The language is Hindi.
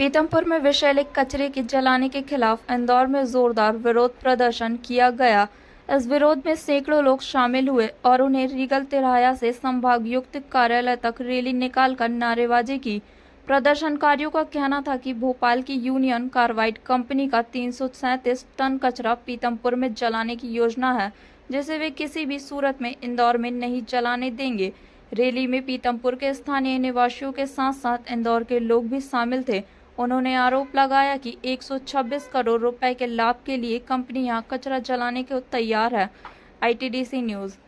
पीतमपुर में विषैले कचरे के जलाने के खिलाफ इंदौर में जोरदार विरोध प्रदर्शन किया गया इस विरोध में सैकड़ों लोग शामिल हुए और उन्हें रीगल तिराया से संभागयुक्त कार्यालय तक रैली निकालकर नारेबाजी की प्रदर्शनकारियों का कहना था कि भोपाल की यूनियन कार्बाइड कंपनी का तीन टन कचरा पीतमपुर में जलाने की योजना है जिसे वे किसी भी सूरत में इंदौर में नहीं जलाने देंगे रैली में पीतमपुर के स्थानीय निवासियों के साथ साथ इंदौर के लोग भी शामिल थे उन्होंने आरोप लगाया कि 126 करोड़ रुपए के लाभ के लिए कंपनी यहाँ कचरा जलाने को तैयार है आईटीडीसी न्यूज़